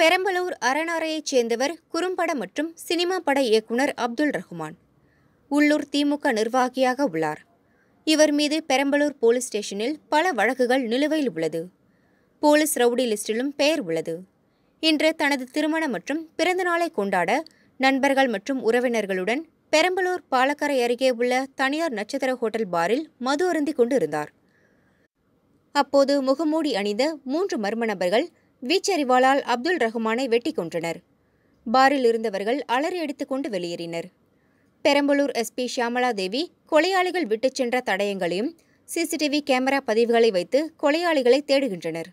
பெரம்பலூர் அரணாரையைச் சேர்ந்தவர் குறும்பட மற்றும் சினிமா பட இயக்குனர் அப்துல் ரஹ்மான் உள்ளூர் திமுக நிர்வாகியாக உள்ளார் இவர் மீது பெரம்பலூர் போலீஸ் ஸ்டேஷனில் பல வழக்குகள் நிலுவையில் உள்ளது போலீஸ் ரவுடி லிஸ்டிலும் பெயர் உள்ளது இன்று தனது திருமணம் மற்றும் பிறந்தநாளை கொண்டாட நண்பர்கள் மற்றும் உறவினர்களுடன் பெரம்பலூர் பாலக்கரை அருகே உள்ள தனியார் நட்சத்திர ஹோட்டல் பாரில் மது அருந்தி கொண்டிருந்தார் அப்போது முகமூடி அணிந்த மூன்று மர்ம நபர்கள் வீச்சறிவாளால் அப்துல் ரஹ்மானை வெட்டி கொன்றனர் பாரில் இருந்தவர்கள் அலறி அடித்துக்கொண்டு வெளியேறினர் பெரம்பலூர் எஸ்பி ஷியாமலா தேவி கொலையாளிகள் விட்டுச் சென்ற தடயங்களையும் சிசிடிவி கேமரா பதிவுகளை வைத்து கொலையாளிகளை தேடுகின்றனர்